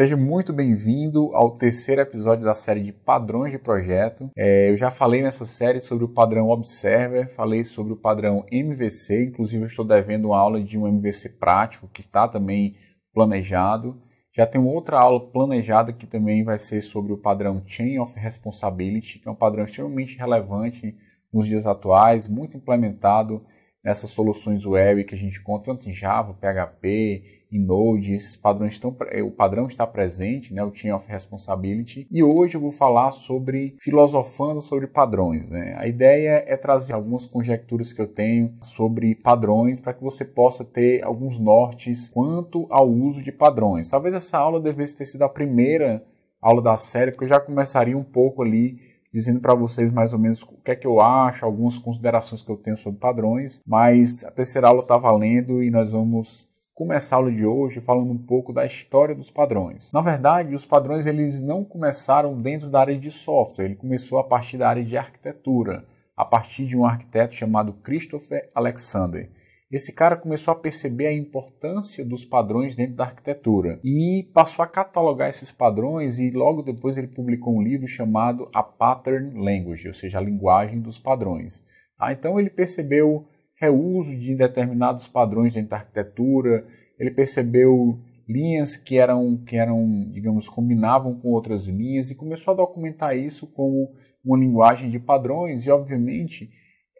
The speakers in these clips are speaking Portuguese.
Seja muito bem-vindo ao terceiro episódio da série de padrões de projeto. É, eu já falei nessa série sobre o padrão Observer, falei sobre o padrão MVC, inclusive eu estou devendo uma aula de um MVC prático que está também planejado. Já tem outra aula planejada que também vai ser sobre o padrão Chain of Responsibility, que é um padrão extremamente relevante nos dias atuais, muito implementado nessas soluções web que a gente encontra tanto em Java, PHP, em Node, esses padrões estão, o padrão está presente, né, o Team of Responsibility. E hoje eu vou falar sobre filosofando sobre padrões. Né? A ideia é trazer algumas conjecturas que eu tenho sobre padrões para que você possa ter alguns nortes quanto ao uso de padrões. Talvez essa aula devesse ter sido a primeira aula da série, porque eu já começaria um pouco ali dizendo para vocês mais ou menos o que é que eu acho, algumas considerações que eu tenho sobre padrões, mas a terceira aula está valendo e nós vamos começar a aula de hoje falando um pouco da história dos padrões. Na verdade, os padrões eles não começaram dentro da área de software, ele começou a partir da área de arquitetura, a partir de um arquiteto chamado Christopher Alexander esse cara começou a perceber a importância dos padrões dentro da arquitetura e passou a catalogar esses padrões e logo depois ele publicou um livro chamado A Pattern Language, ou seja, a linguagem dos padrões. Ah, então ele percebeu reuso de determinados padrões dentro da arquitetura, ele percebeu linhas que eram, que eram, digamos, combinavam com outras linhas e começou a documentar isso como uma linguagem de padrões e, obviamente,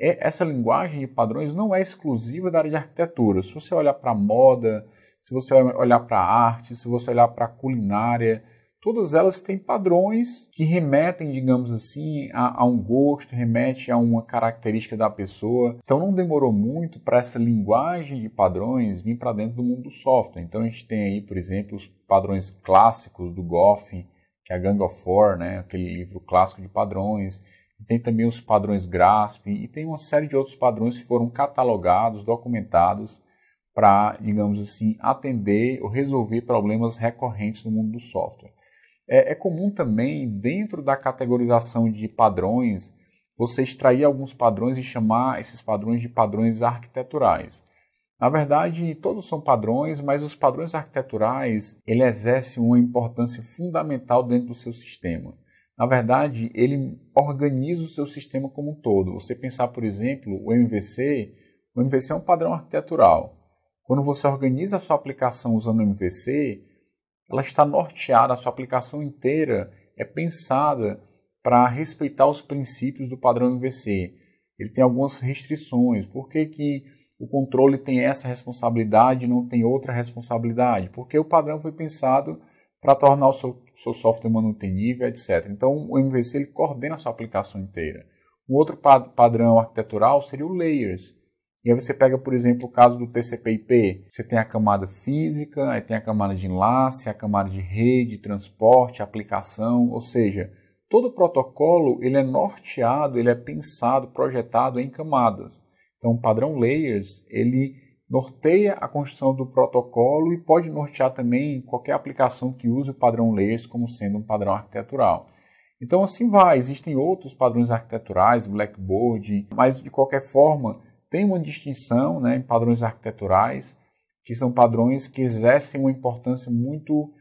essa linguagem de padrões não é exclusiva da área de arquitetura. Se você olhar para moda, se você olhar para arte, se você olhar para culinária, todas elas têm padrões que remetem, digamos assim, a, a, um gosto, remete a uma característica da pessoa. Então não demorou muito para essa linguagem de padrões vir para dentro do mundo do software. Então a gente tem aí, por exemplo, os padrões clássicos do Goffin, que é a Gang of Four, né? aquele livro clássico de padrões tem também os padrões GRASP e tem uma série de outros padrões que foram catalogados, documentados para, digamos assim, atender ou resolver problemas recorrentes no mundo do software. É, é comum também, dentro da categorização de padrões, você extrair alguns padrões e chamar esses padrões de padrões arquiteturais. Na verdade, todos são padrões, mas os padrões arquiteturais ele exerce uma importância fundamental dentro do seu sistema. Na verdade, ele organiza o seu sistema como um todo. Você pensar, por exemplo, o MVC, o MVC é um padrão arquitetural. Quando você organiza a sua aplicação usando o MVC, ela está norteada, a sua aplicação inteira é pensada para respeitar os princípios do padrão MVC. Ele tem algumas restrições. Por que, que o controle tem essa responsabilidade e não tem outra responsabilidade? Porque o padrão foi pensado para tornar o seu, seu software manutenível, etc. Então, o MVC ele coordena a sua aplicação inteira. Um outro padrão arquitetural seria o layers. E aí você pega, por exemplo, o caso do TCP/IP. Você tem a camada física, aí tem a camada de enlace, a camada de rede, transporte, aplicação, ou seja, todo o protocolo ele é norteado, ele é pensado, projetado em camadas. Então, o padrão layers ele norteia a construção do protocolo e pode nortear também qualquer aplicação que use o padrão Layers como sendo um padrão arquitetural. Então assim vai, existem outros padrões arquiteturais, Blackboard, mas de qualquer forma tem uma distinção né, em padrões arquiteturais, que são padrões que exercem uma importância muito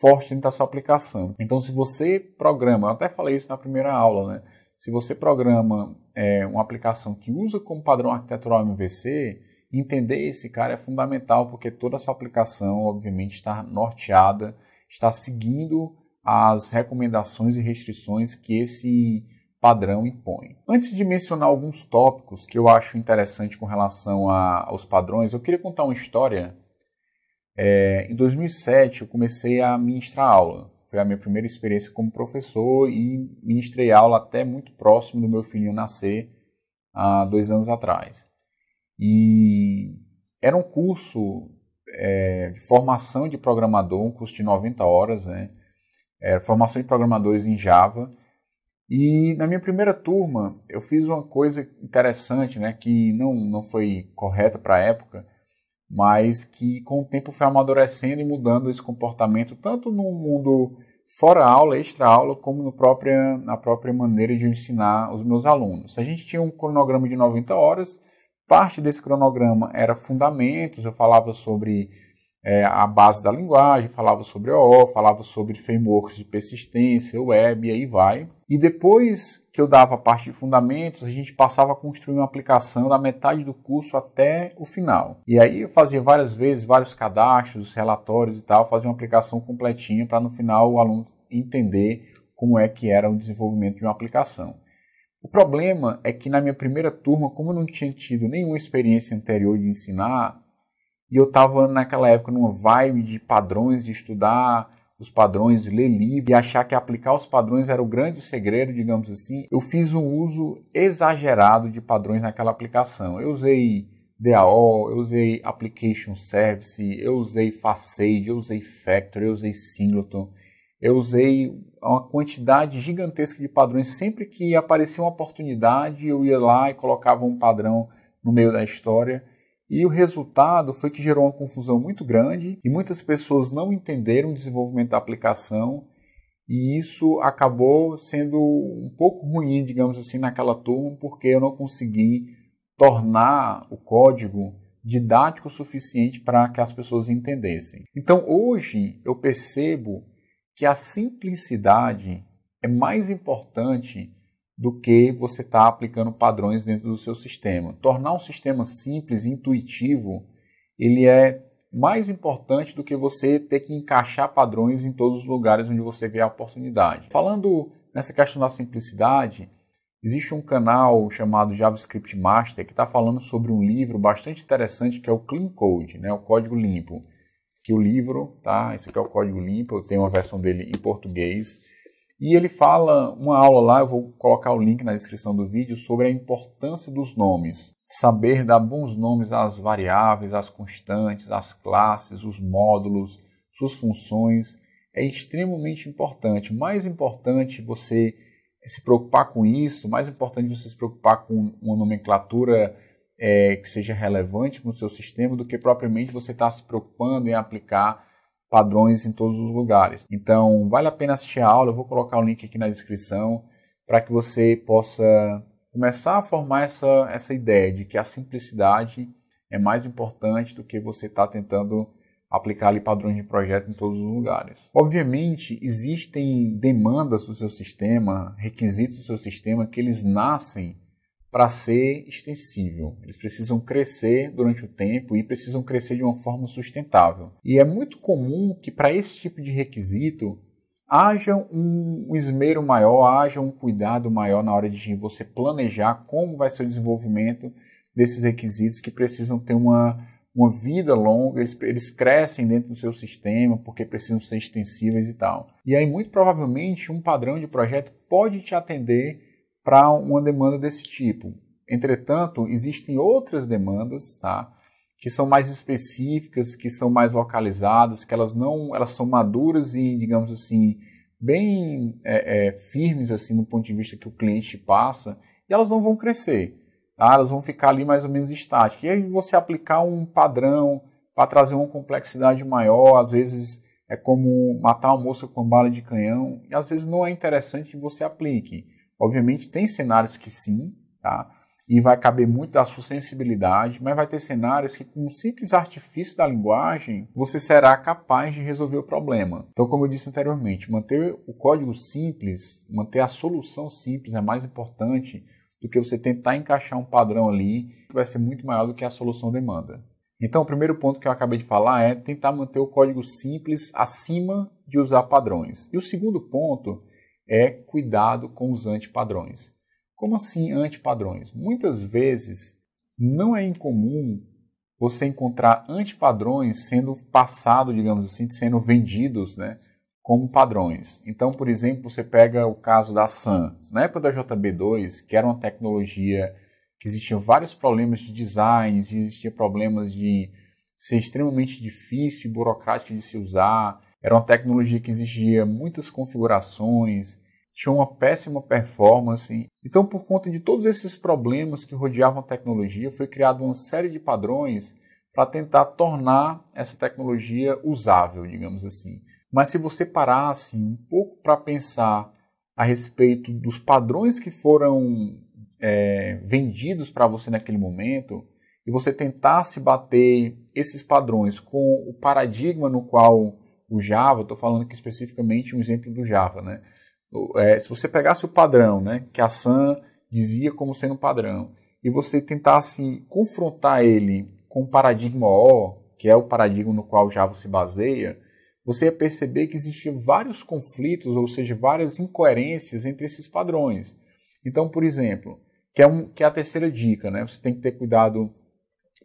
forte dentro da sua aplicação. Então se você programa, eu até falei isso na primeira aula, né? se você programa é, uma aplicação que usa como padrão arquitetural MVC, Entender esse cara é fundamental porque toda a sua aplicação, obviamente, está norteada, está seguindo as recomendações e restrições que esse padrão impõe. Antes de mencionar alguns tópicos que eu acho interessante com relação a, aos padrões, eu queria contar uma história. É, em 2007, eu comecei a ministrar aula. Foi a minha primeira experiência como professor e ministrei aula até muito próximo do meu filho nascer, há dois anos atrás. E era um curso é, de formação de programador, um curso de 90 horas, né? É, formação de programadores em Java. E na minha primeira turma, eu fiz uma coisa interessante, né, que não, não foi correta para a época, mas que com o tempo foi amadurecendo e mudando esse comportamento, tanto no mundo fora aula, extra aula, como no própria, na própria maneira de ensinar os meus alunos. A gente tinha um cronograma de 90 horas Parte desse cronograma era fundamentos, eu falava sobre é, a base da linguagem, falava sobre OO, falava sobre frameworks de persistência, web e aí vai. E depois que eu dava a parte de fundamentos, a gente passava a construir uma aplicação da metade do curso até o final. E aí eu fazia várias vezes vários cadastros, relatórios e tal, fazia uma aplicação completinha para no final o aluno entender como é que era o desenvolvimento de uma aplicação. O problema é que na minha primeira turma, como eu não tinha tido nenhuma experiência anterior de ensinar, e eu estava naquela época numa vibe de padrões, de estudar os padrões, de ler livro e achar que aplicar os padrões era o grande segredo, digamos assim, eu fiz um uso exagerado de padrões naquela aplicação. Eu usei DAO, eu usei Application Service, eu usei Facade, eu usei Factory, eu usei Singleton, eu usei uma quantidade gigantesca de padrões. Sempre que aparecia uma oportunidade, eu ia lá e colocava um padrão no meio da história. E o resultado foi que gerou uma confusão muito grande e muitas pessoas não entenderam o desenvolvimento da aplicação. E isso acabou sendo um pouco ruim, digamos assim, naquela turma, porque eu não consegui tornar o código didático o suficiente para que as pessoas entendessem. Então hoje eu percebo que a simplicidade é mais importante do que você estar tá aplicando padrões dentro do seu sistema. Tornar um sistema simples, intuitivo, ele é mais importante do que você ter que encaixar padrões em todos os lugares onde você vê a oportunidade. Falando nessa questão da simplicidade, existe um canal chamado JavaScript Master que está falando sobre um livro bastante interessante que é o Clean Code, né, o código limpo que o livro, tá? Esse aqui é o Código Limpo, eu tenho uma versão dele em português. E ele fala uma aula lá, eu vou colocar o link na descrição do vídeo sobre a importância dos nomes. Saber dar bons nomes às variáveis, às constantes, às classes, os módulos, suas funções é extremamente importante. Mais importante você se preocupar com isso, mais importante você se preocupar com uma nomenclatura é, que seja relevante para o seu sistema do que propriamente você está se preocupando em aplicar padrões em todos os lugares. Então, vale a pena assistir a aula, eu vou colocar o link aqui na descrição para que você possa começar a formar essa, essa ideia de que a simplicidade é mais importante do que você está tentando aplicar ali padrões de projeto em todos os lugares. Obviamente, existem demandas do seu sistema, requisitos do seu sistema que eles nascem para ser extensível. Eles precisam crescer durante o tempo e precisam crescer de uma forma sustentável. E é muito comum que para esse tipo de requisito haja um esmero maior, haja um cuidado maior na hora de você planejar como vai ser o desenvolvimento desses requisitos que precisam ter uma, uma vida longa, eles, eles crescem dentro do seu sistema porque precisam ser extensíveis e tal. E aí, muito provavelmente, um padrão de projeto pode te atender para uma demanda desse tipo. Entretanto, existem outras demandas, tá? que são mais específicas, que são mais localizadas, que elas não, elas são maduras e, digamos assim, bem é, é, firmes assim no ponto de vista que o cliente passa, e elas não vão crescer, tá? elas vão ficar ali mais ou menos estáticas. E aí você aplicar um padrão para trazer uma complexidade maior, às vezes é como matar uma moça com bala de canhão, e às vezes não é interessante que você aplique. Obviamente tem cenários que sim, tá? E vai caber muito da sua sensibilidade, mas vai ter cenários que, com um simples artifício da linguagem, você será capaz de resolver o problema. Então, como eu disse anteriormente, manter o código simples, manter a solução simples é mais importante do que você tentar encaixar um padrão ali que vai ser muito maior do que a solução demanda. Então, o primeiro ponto que eu acabei de falar é tentar manter o código simples acima de usar padrões. E o segundo ponto é cuidado com os antipadrões. Como assim antipadrões? Muitas vezes não é incomum você encontrar antipadrões sendo passado, digamos assim, sendo vendidos, né, como padrões. Então, por exemplo, você pega o caso da Sun. Na época da JB2, que era uma tecnologia que existia vários problemas de design, existia problemas de ser extremamente difícil e burocrático de se usar, era uma tecnologia que exigia muitas configurações, tinha uma péssima performance. Então, por conta de todos esses problemas que rodeavam a tecnologia, foi criada uma série de padrões para tentar tornar essa tecnologia usável, digamos assim. Mas se você parasse assim, um pouco para pensar a respeito dos padrões que foram é, vendidos para você naquele momento, e você tentasse bater esses padrões com o paradigma no qual o Java, estou falando aqui especificamente um exemplo do Java, né? É, se você pegasse o padrão, né, que a Sam dizia como sendo um padrão, e você tentasse confrontar ele com o paradigma O, que é o paradigma no qual o Java se baseia, você ia perceber que existiam vários conflitos, ou seja, várias incoerências entre esses padrões. Então, por exemplo, que é, um, que é a terceira dica, né? Você tem que ter cuidado,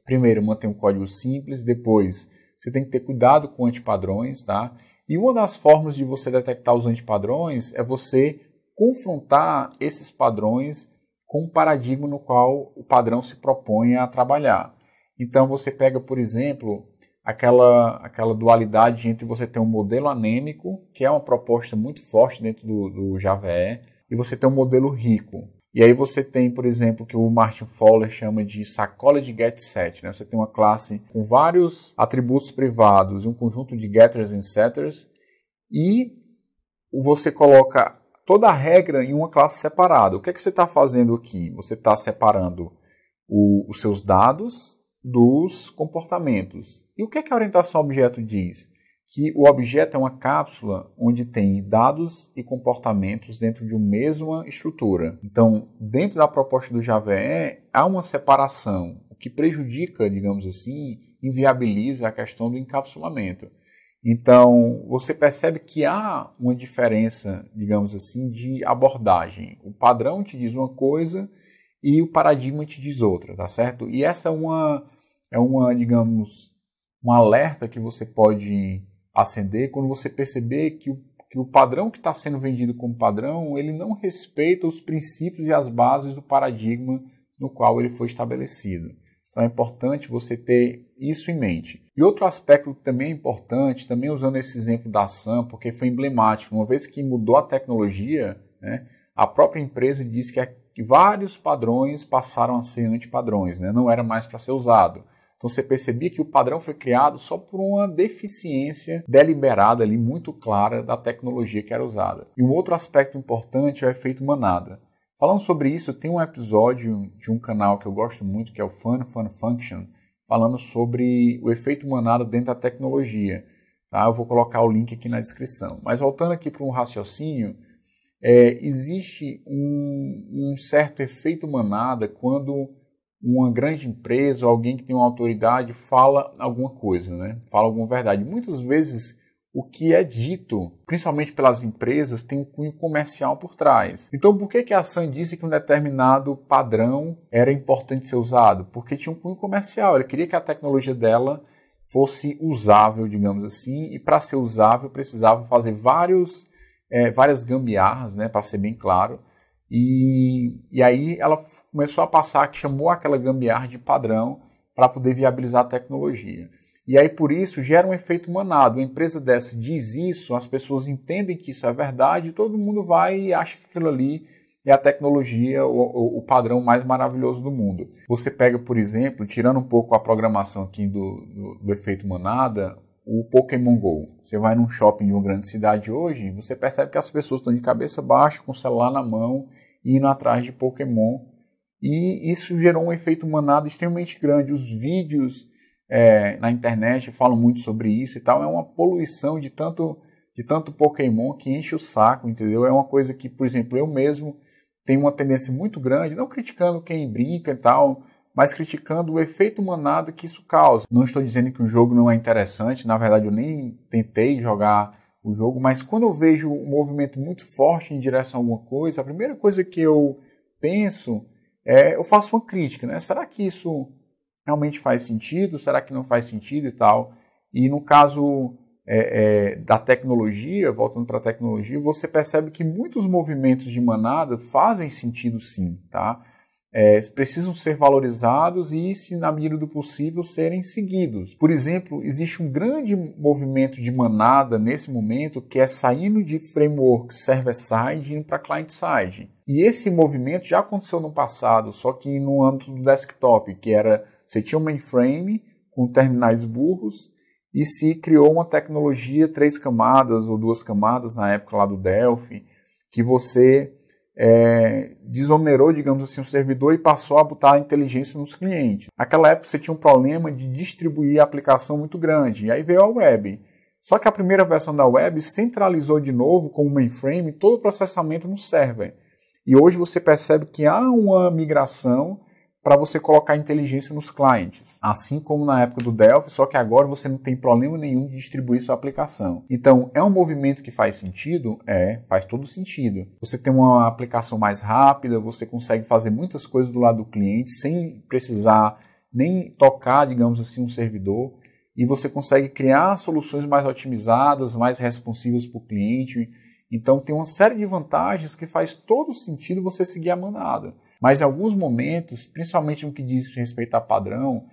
primeiro, manter um código simples, depois você tem que ter cuidado com antipadrões, tá? E uma das formas de você detectar os antipadrões é você confrontar esses padrões com o paradigma no qual o padrão se propõe a trabalhar. Então você pega, por exemplo, aquela, aquela dualidade entre você ter um modelo anêmico, que é uma proposta muito forte dentro do, do Java, e você ter um modelo rico. E aí você tem, por exemplo, que o Martin Fowler chama de sacola de get set. Né? Você tem uma classe com vários atributos privados e um conjunto de getters e setters e você coloca toda a regra em uma classe separada. O que é que você está fazendo aqui? Você está separando o, os seus dados dos comportamentos. E o que é que a orientação a objeto diz? que o objeto é uma cápsula onde tem dados e comportamentos dentro de uma mesma estrutura. Então, dentro da proposta do JavaE, há uma separação, o que prejudica, digamos assim, inviabiliza a questão do encapsulamento. Então, você percebe que há uma diferença, digamos assim, de abordagem. O padrão te diz uma coisa e o paradigma te diz outra, tá certo? E essa é uma, é uma digamos, um alerta que você pode acender, quando você perceber que o, que o padrão que está sendo vendido como padrão, ele não respeita os princípios e as bases do paradigma no qual ele foi estabelecido. Então é importante você ter isso em mente. E outro aspecto que também é importante, também usando esse exemplo da Sam, porque foi emblemático, uma vez que mudou a tecnologia, né, a própria empresa disse que, vários padrões passaram a ser antipadrões, né, não era mais para ser usado. Então você percebia que o padrão foi criado só por uma deficiência deliberada ali, muito clara, da tecnologia que era usada. E um outro aspecto importante é o efeito manada. Falando sobre isso, tem um episódio de um canal que eu gosto muito, que é o Fun Fun Function, falando sobre o efeito manada dentro da tecnologia. Tá? Eu vou colocar o link aqui na descrição. Mas voltando aqui para um raciocínio, é, existe um, um certo efeito manada quando uma grande empresa, ou alguém que tem uma autoridade, fala alguma coisa, né? Fala alguma verdade. Muitas vezes o que é dito, principalmente pelas empresas, tem um cunho comercial por trás. Então, por que, que a Sun disse que um determinado padrão era importante ser usado? Porque tinha um cunho comercial, ela queria que a tecnologia dela fosse usável, digamos assim, e para ser usável precisava fazer vários, é, várias gambiarras, né, para ser bem claro, e, e aí ela começou a passar, que chamou aquela gambiarra de padrão para poder viabilizar a tecnologia. E aí, por isso, gera um efeito manado. Uma empresa dessa diz isso, as pessoas entendem que isso é verdade, todo mundo vai e acha que aquilo ali é a tecnologia, o, o padrão mais maravilhoso do mundo. Você pega, por exemplo, tirando um pouco a programação aqui do, do, do efeito manada, o Pokémon Go. Você vai num shopping de uma grande cidade hoje, você percebe que as pessoas estão de cabeça baixa, com o celular na mão, indo atrás de Pokémon. E isso gerou um efeito manada extremamente grande. Os vídeos é, na internet falam muito sobre isso e tal. É uma poluição de tanto, de tanto Pokémon que enche o saco, entendeu? É uma coisa que, por exemplo, eu mesmo tenho uma tendência muito grande, não criticando quem brinca e tal, mas criticando o efeito manada que isso causa. Não estou dizendo que o jogo não é interessante, na verdade eu nem tentei jogar o jogo, mas quando eu vejo um movimento muito forte em direção a alguma coisa, a primeira coisa que eu penso é, eu faço uma crítica, né? Será que isso realmente faz sentido? Será que não faz sentido e tal? E no caso é, é, da tecnologia, voltando para a tecnologia, você percebe que muitos movimentos de manada fazem sentido sim, tá? é, precisam ser valorizados e, se na medida do possível, serem seguidos. Por exemplo, existe um grande movimento de manada nesse momento que é saindo de framework server-side e indo para client-side. E esse movimento já aconteceu no passado, só que no âmbito do desktop, que era você tinha um mainframe com terminais burros e se criou uma tecnologia três camadas ou duas camadas na época lá do Delphi, que você é, desonerou, digamos assim, o servidor e passou a botar a inteligência nos clientes. Naquela época você tinha um problema de distribuir a aplicação muito grande, e aí veio a web. Só que a primeira versão da web centralizou de novo, com o mainframe, todo o processamento no server. E hoje você percebe que há uma migração para você colocar inteligência nos clientes, assim como na época do Delphi, só que agora você não tem problema nenhum de distribuir sua aplicação. Então, é um movimento que faz sentido? É, faz todo sentido. Você tem uma aplicação mais rápida, você consegue fazer muitas coisas do lado do cliente sem precisar nem tocar, digamos assim, um servidor e você consegue criar soluções mais otimizadas, mais responsivas para o cliente. Então, tem uma série de vantagens que faz todo sentido você seguir a manada. Mas em alguns momentos, principalmente no que diz respeito a padrão,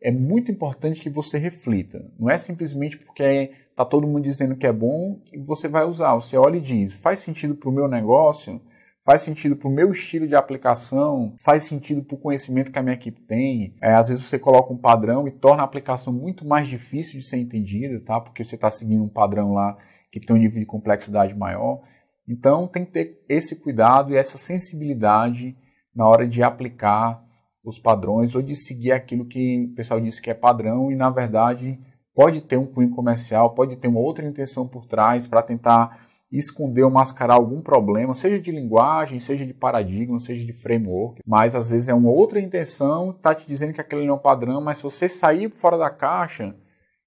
é muito importante que você reflita. Não é simplesmente porque está todo mundo dizendo que é bom e você vai usar. Você olha e diz: faz sentido para o meu negócio? Faz sentido para o meu estilo de aplicação? Faz sentido para o conhecimento que a minha equipe tem? É, às vezes você coloca um padrão e torna a aplicação muito mais difícil de ser entendida, tá? Porque você está seguindo um padrão lá que tem um nível de complexidade maior. Então tem que ter esse cuidado e essa sensibilidade na hora de aplicar os padrões ou de seguir aquilo que o pessoal disse que é padrão e, na verdade, pode ter um cunho comercial, pode ter uma outra intenção por trás para tentar esconder ou mascarar algum problema, seja de linguagem, seja de paradigma, seja de framework, mas às vezes é uma outra intenção, está te dizendo que aquele não é padrão, mas se você sair fora da caixa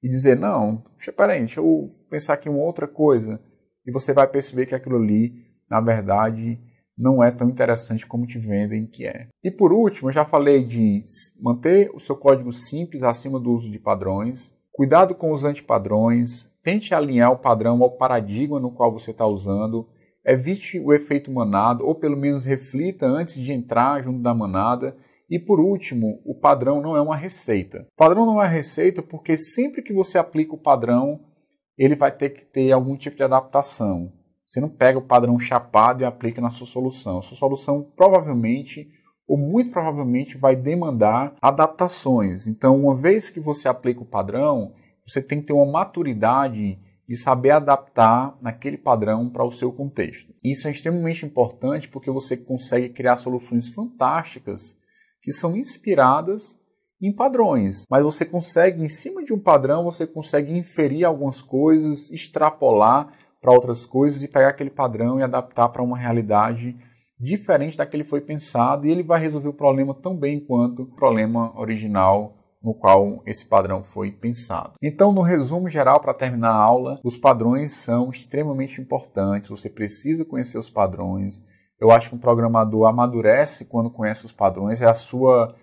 e dizer, não, deixa, peraí, deixa eu pensar aqui uma outra coisa, e você vai perceber que aquilo ali, na verdade, não é tão interessante como te vendem que é. E por último, eu já falei de manter o seu código simples acima do uso de padrões, cuidado com os antipadrões, tente alinhar o padrão ao paradigma no qual você está usando, evite o efeito manada, ou pelo menos reflita antes de entrar junto da manada. E por último, o padrão não é uma receita. O padrão não é receita porque sempre que você aplica o padrão, ele vai ter que ter algum tipo de adaptação. Você não pega o padrão chapado e aplica na sua solução. A sua solução provavelmente ou muito provavelmente vai demandar adaptações. Então, uma vez que você aplica o padrão, você tem que ter uma maturidade de saber adaptar aquele padrão para o seu contexto. Isso é extremamente importante porque você consegue criar soluções fantásticas que são inspiradas em padrões, mas você consegue em cima de um padrão, você consegue inferir algumas coisas, extrapolar para outras coisas e pegar aquele padrão e adaptar para uma realidade diferente daquele que foi pensado e ele vai resolver o problema tão bem quanto o problema original no qual esse padrão foi pensado. Então, no resumo geral, para terminar a aula, os padrões são extremamente importantes, você precisa conhecer os padrões. Eu acho que um programador amadurece quando conhece os padrões, é a sua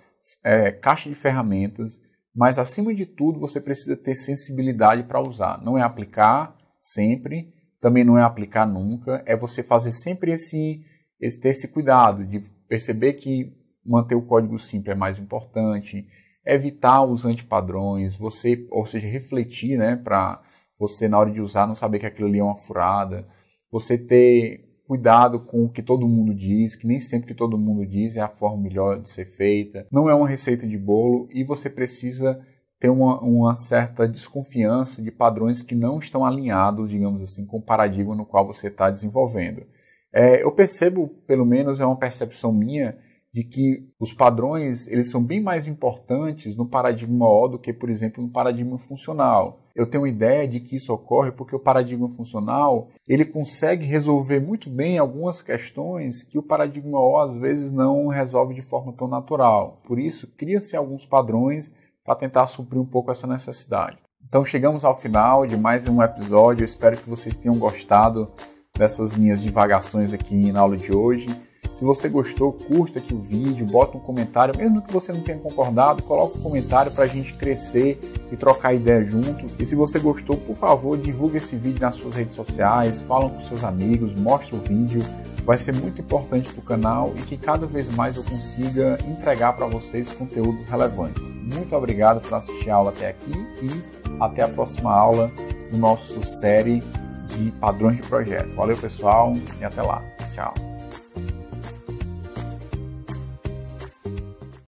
é, caixa de ferramentas, mas acima de tudo você precisa ter sensibilidade para usar. Não é aplicar sempre, também não é aplicar nunca, é você fazer sempre esse, esse ter esse cuidado de perceber que manter o código simples é mais importante, evitar os antipadrões, você, ou seja, refletir, né, para você na hora de usar não saber que aquilo ali é uma furada, você ter cuidado com o que todo mundo diz, que nem sempre que todo mundo diz é a forma melhor de ser feita, não é uma receita de bolo e você precisa tem uma, uma, certa desconfiança de padrões que não estão alinhados, digamos assim, com o paradigma no qual você está desenvolvendo. É, eu percebo, pelo menos é uma percepção minha, de que os padrões eles são bem mais importantes no paradigma O do que, por exemplo, no paradigma funcional. Eu tenho uma ideia de que isso ocorre porque o paradigma funcional ele consegue resolver muito bem algumas questões que o paradigma O às vezes não resolve de forma tão natural. Por isso, cria-se alguns padrões para tentar suprir um pouco essa necessidade. Então chegamos ao final de mais um episódio. Eu espero que vocês tenham gostado dessas minhas divagações aqui na aula de hoje. Se você gostou, curta aqui o vídeo, bota um comentário, mesmo que você não tenha concordado, coloca um comentário para a gente crescer e trocar ideia juntos. E se você gostou, por favor, divulgue esse vídeo nas suas redes sociais, fala com seus amigos, mostra o vídeo vai ser muito importante para o canal e que cada vez mais eu consiga entregar para vocês conteúdos relevantes. Muito obrigado por assistir a aula até aqui e até a próxima aula do nosso série de padrões de projeto. Valeu pessoal e até lá. Tchau.